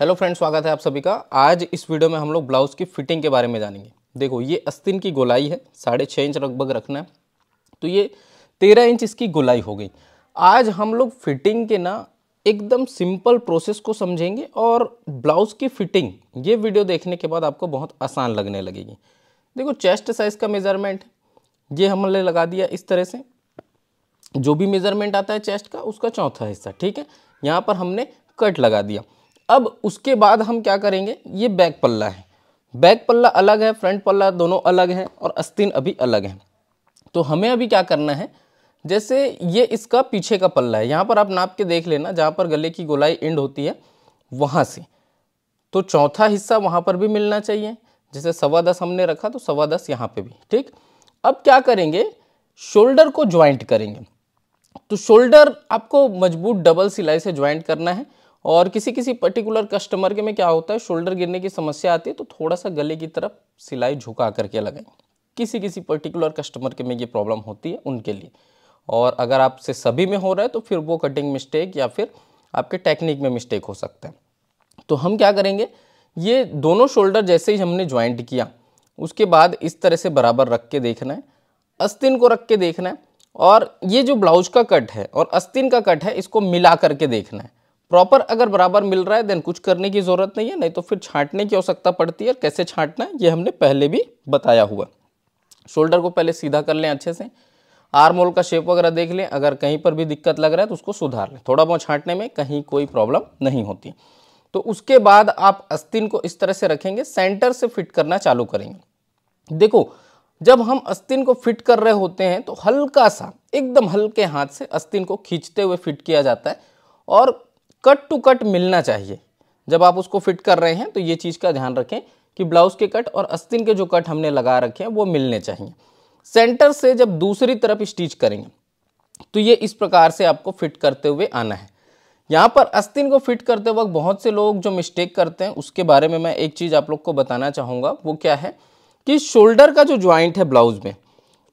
hello friends स्वागत है आप सभी का आज इस वीडियो में हम लोग ब्लाउज़ की फिटिंग के बारे में जानेंगे देखो ये अस्तिन की गोलाई है साढ़े छः इंच लगभग रखना है तो ये तेरह इंच इसकी गोलाई हो गई आज हम लोग फिटिंग के ना एकदम सिंपल प्रोसेस को समझेंगे और ब्लाउज़ की फिटिंग ये वीडियो देखने के बाद आपको बहुत आसान लगने लगेगी देखो चेस्ट साइज़ का मेज़रमेंट ये हमने लगा दिया इस तरह से जो भी मेज़रमेंट आता है चेस्ट का उसका चौथा हिस्सा ठीक है यहाँ पर हमने कट लगा दिया अब उसके बाद हम क्या करेंगे ये बैक पल्ला है बैक पल्ला अलग है फ्रंट पल्ला दोनों अलग है और अस्तिन अभी अलग है तो हमें अभी क्या करना है जैसे ये इसका पीछे का पल्ला है यहाँ पर आप नाप के देख लेना जहाँ पर गले की गोलाई एंड होती है वहाँ से तो चौथा हिस्सा वहाँ पर भी मिलना चाहिए जैसे सवा दस हमने रखा तो सवा दस यहाँ पर भी ठीक अब क्या करेंगे शोल्डर को ज्वाइंट करेंगे तो शोल्डर आपको मजबूत डबल सिलाई से ज्वाइंट करना है और किसी किसी पर्टिकुलर कस्टमर के में क्या होता है शोल्डर गिरने की समस्या आती है तो थोड़ा सा गले की तरफ सिलाई झुका करके लगाएं किसी किसी पर्टिकुलर कस्टमर के में ये प्रॉब्लम होती है उनके लिए और अगर आपसे सभी में हो रहा है तो फिर वो कटिंग मिस्टेक या फिर आपके टेक्निक में मिस्टेक हो सकता है तो हम क्या करेंगे ये दोनों शोल्डर जैसे ही हमने ज्वाइंट किया उसके बाद इस तरह से बराबर रख के देखना है अस्तिन को रख के देखना है और ये जो ब्लाउज का कट है और अस्तिन का कट है इसको मिला करके देखना है प्रॉपर अगर बराबर मिल रहा है देन कुछ करने की ज़रूरत नहीं है नहीं तो फिर छांटने की आवश्यकता पड़ती है और कैसे छांटना है ये हमने पहले भी बताया हुआ शोल्डर को पहले सीधा कर लें अच्छे से आर्म होल का शेप वगैरह देख लें अगर कहीं पर भी दिक्कत लग रहा है तो उसको सुधार लें थोड़ा बहुत छांटने में कहीं कोई प्रॉब्लम नहीं होती तो उसके बाद आप अस्तिन को इस तरह से रखेंगे सेंटर से फिट करना चालू करेंगे देखो जब हम अस्तिन को फिट कर रहे होते हैं तो हल्का सा एकदम हल्के हाथ से अस्तिन को खींचते हुए फिट किया जाता है और कट टू कट मिलना चाहिए जब आप उसको फिट कर रहे हैं तो ये चीज़ का ध्यान रखें कि ब्लाउज़ के कट और अस्तिन के जो कट हमने लगा रखे हैं वो मिलने चाहिए सेंटर से जब दूसरी तरफ स्टिच करेंगे तो ये इस प्रकार से आपको फिट करते हुए आना है यहाँ पर अस्तिन को फिट करते वक्त बहुत से लोग जो मिस्टेक करते हैं उसके बारे में मैं एक चीज़ आप लोग को बताना चाहूँगा वो क्या है कि शोल्डर का जो ज्वाइंट है ब्लाउज़ में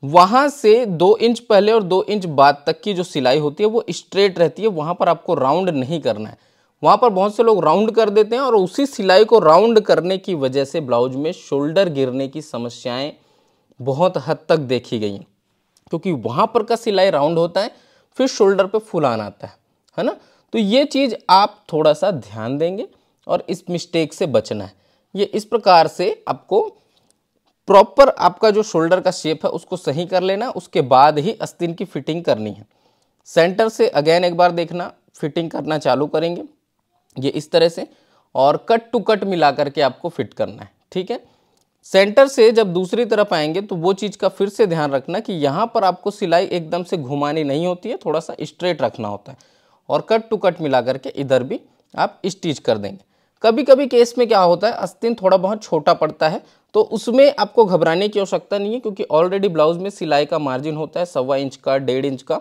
वहाँ से दो इंच पहले और दो इंच बाद तक की जो सिलाई होती है वो स्ट्रेट रहती है वहाँ पर आपको राउंड नहीं करना है वहाँ पर बहुत से लोग राउंड कर देते हैं और उसी सिलाई को राउंड करने की वजह से ब्लाउज में शोल्डर गिरने की समस्याएं बहुत हद तक देखी गई हैं क्योंकि वहाँ पर का सिलाई राउंड होता है फिर शोल्डर पे फुलान आता है है ना तो ये चीज़ आप थोड़ा सा ध्यान देंगे और इस मिस्टेक से बचना है ये इस प्रकार से आपको प्रॉपर आपका जो शोल्डर का शेप है उसको सही कर लेना उसके बाद ही अस्तिन की फिटिंग करनी है सेंटर से अगेन एक बार देखना फिटिंग करना चालू करेंगे ये इस तरह से और कट टू कट मिला करके आपको फिट करना है ठीक है सेंटर से जब दूसरी तरफ आएंगे तो वो चीज़ का फिर से ध्यान रखना कि यहाँ पर आपको सिलाई एकदम से घुमानी नहीं होती है थोड़ा सा स्ट्रेट रखना होता है और कट टू कट मिला करके इधर भी आप स्टिच कर देंगे कभी कभी केस में क्या होता है अस्तिन थोड़ा बहुत छोटा पड़ता है तो उसमें आपको घबराने की आवश्यकता नहीं है क्योंकि ऑलरेडी ब्लाउज में सिलाई का मार्जिन होता है सवा इंच का डेढ़ इंच का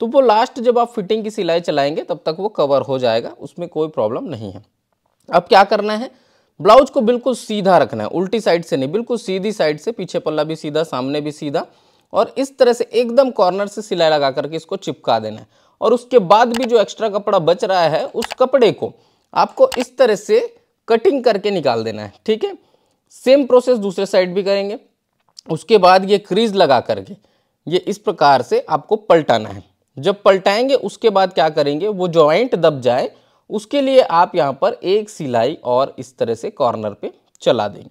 तो वो लास्ट जब आप फिटिंग की सिलाई चलाएंगे तब तक वो कवर हो जाएगा उसमें कोई प्रॉब्लम नहीं है अब क्या करना है ब्लाउज को बिल्कुल सीधा रखना है उल्टी साइड से नहीं बिल्कुल सीधी साइड से पीछे पल्ला भी सीधा सामने भी सीधा और इस तरह से एकदम कॉर्नर से सिलाई लगा करके इसको चिपका देना है और उसके बाद भी जो एक्स्ट्रा कपड़ा बच रहा है उस कपड़े को आपको इस तरह से कटिंग करके निकाल देना है ठीक है सेम प्रोसेस दूसरे साइड भी करेंगे उसके बाद ये क्रीज लगा करके ये इस प्रकार से आपको पलटाना है जब पलटाएंगे उसके बाद क्या करेंगे वो ज्वाइंट दब जाए उसके लिए आप यहाँ पर एक सिलाई और इस तरह से कॉर्नर पे चला देंगे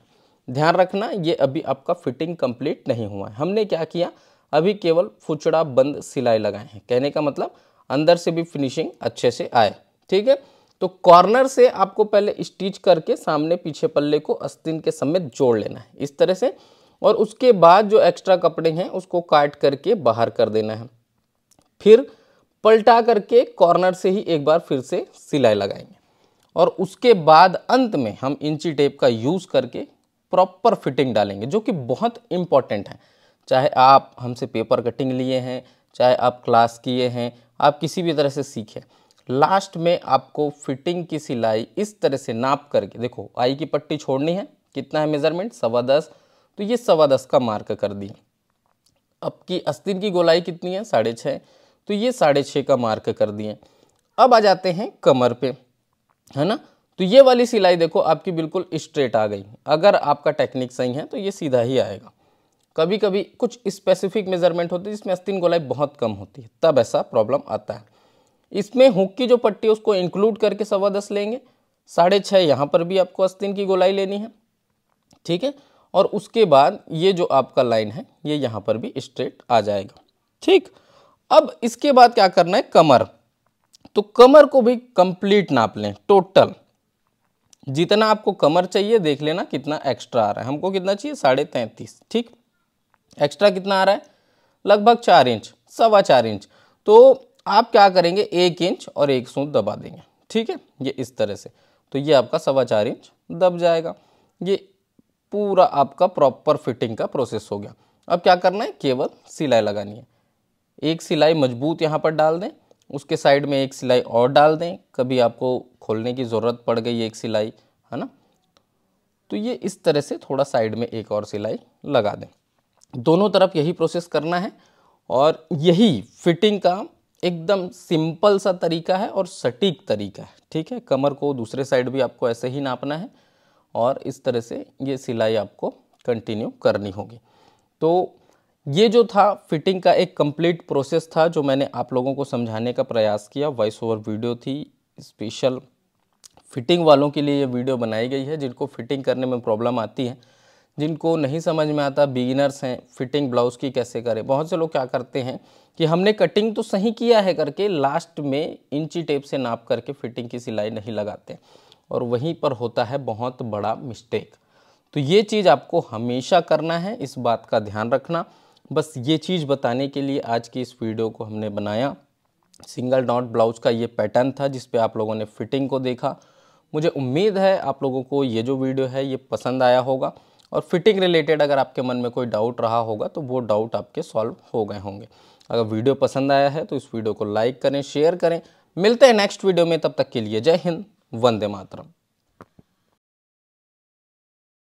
ध्यान रखना ये अभी आपका फिटिंग कंप्लीट नहीं हुआ है हमने क्या किया अभी केवल फुचड़ा बंद सिलाई लगाए हैं कहने का मतलब अंदर से भी फिनिशिंग अच्छे से आए ठीक है तो कॉर्नर से आपको पहले स्टिच करके सामने पीछे पल्ले को अस्तिन के समेत जोड़ लेना है इस तरह से और उसके बाद जो एक्स्ट्रा कपड़े हैं उसको काट करके बाहर कर देना है फिर पलटा करके कॉर्नर से ही एक बार फिर से सिलाई लगाएंगे और उसके बाद अंत में हम इंची टेप का यूज़ करके प्रॉपर फिटिंग डालेंगे जो कि बहुत इम्पॉर्टेंट है चाहे आप हमसे पेपर कटिंग लिए हैं चाहे आप क्लास किए हैं आप किसी भी तरह से सीखें लास्ट में आपको फिटिंग की सिलाई इस तरह से नाप करके देखो आई की पट्टी छोड़नी है कितना है मेजरमेंट सवा दस तो ये सवा दस का मार्क कर दिए अब की अस्तिन की गोलाई कितनी है साढ़े छः तो ये साढ़े छः का मार्क कर दिए अब आ जाते हैं कमर पे है ना तो ये वाली सिलाई देखो आपकी बिल्कुल स्ट्रेट आ गई अगर आपका टेक्निक सही है तो ये सीधा ही आएगा कभी कभी कुछ स्पेसिफिक मेजरमेंट होती है जिसमें अस्तिन गोलाई बहुत कम होती है तब ऐसा प्रॉब्लम आता है इसमें हुक की जो पट्टी है उसको इंक्लूड करके सवा दस लेंगे साढ़े छः यहाँ पर भी आपको अस्तिन की गोलाई लेनी है ठीक है और उसके बाद ये जो आपका लाइन है ये यहाँ पर भी स्ट्रेट आ जाएगा ठीक अब इसके बाद क्या करना है कमर तो कमर को भी कंप्लीट नाप लें टोटल जितना आपको कमर चाहिए देख लेना कितना एक्स्ट्रा आ रहा है हमको कितना चाहिए साढ़े तैंतीस ठीक एक्स्ट्रा कितना आ रहा है लगभग चार इंच सवा चार इंच तो आप क्या करेंगे एक इंच और एक सूत दबा देंगे ठीक है ये इस तरह से तो ये आपका सवा चार इंच दब जाएगा ये पूरा आपका प्रॉपर फिटिंग का प्रोसेस हो गया अब क्या करना है केवल सिलाई लगानी है एक सिलाई मजबूत यहाँ पर डाल दें उसके साइड में एक सिलाई और डाल दें कभी आपको खोलने की ज़रूरत पड़ गई एक सिलाई है ना तो ये इस तरह से थोड़ा साइड में एक और सिलाई लगा दें दोनों तरफ यही प्रोसेस करना है और यही फिटिंग का एकदम सिंपल सा तरीका है और सटीक तरीका है ठीक है कमर को दूसरे साइड भी आपको ऐसे ही नापना है और इस तरह से ये सिलाई आपको कंटिन्यू करनी होगी तो ये जो था फिटिंग का एक कंप्लीट प्रोसेस था जो मैंने आप लोगों को समझाने का प्रयास किया वॉइस ओवर वीडियो थी स्पेशल फिटिंग वालों के लिए ये वीडियो बनाई गई है जिनको फिटिंग करने में प्रॉब्लम आती है जिनको नहीं समझ में आता बिगिनर्स हैं फिटिंग ब्लाउज़ की कैसे करें बहुत से लोग क्या करते हैं कि हमने कटिंग तो सही किया है करके लास्ट में इंची टेप से नाप करके फिटिंग की सिलाई नहीं लगाते और वहीं पर होता है बहुत बड़ा मिस्टेक तो ये चीज़ आपको हमेशा करना है इस बात का ध्यान रखना बस ये चीज़ बताने के लिए आज की इस वीडियो को हमने बनाया सिंगल डॉट ब्लाउज का ये पैटर्न था जिस पर आप लोगों ने फिटिंग को देखा मुझे उम्मीद है आप लोगों को ये जो वीडियो है ये पसंद आया होगा और फिटिंग रिलेटेड अगर आपके मन में कोई डाउट रहा होगा तो वो डाउट आपके सॉल्व हो गए होंगे अगर वीडियो पसंद आया है तो इस वीडियो को लाइक करें शेयर करें मिलते हैं नेक्स्ट वीडियो में तब तक के लिए जय हिंद वंदे मातरम